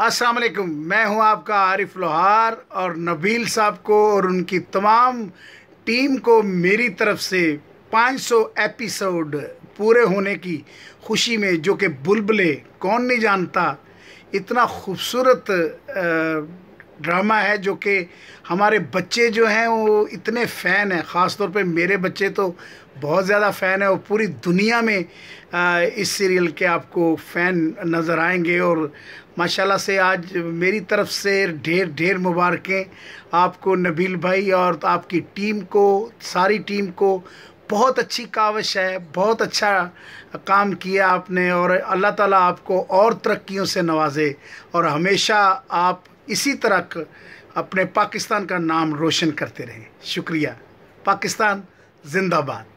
अस्सलाम वालेकुम मैं हूं आपका आरिफ लोहार और नबील साहब को और उनकी तमाम टीम को मेरी तरफ से 500 एपिसोड पूरे होने की खुशी में जो कि बुलबले कौन नहीं जानता इतना खूबसूरत ड्रामा है जो कि हमारे बच्चे जो हैं वो इतने फ़ैन हैं ख़ास तौर पे मेरे बच्चे तो बहुत ज़्यादा फ़ैन है और पूरी दुनिया में इस सीरियल के आपको फ़ैन नज़र आएंगे और माशाल्लाह से आज मेरी तरफ से ढेर ढेर मुबारकें आपको नबील भाई और आपकी टीम को सारी टीम को बहुत अच्छी कावश है बहुत अच्छा काम किया आपने और अल्लाह ताला आपको और तरक्कियों से नवाजे और हमेशा आप इसी तरह अपने पाकिस्तान का नाम रोशन करते रहें शुक्रिया पाकिस्तान जिंदाबाद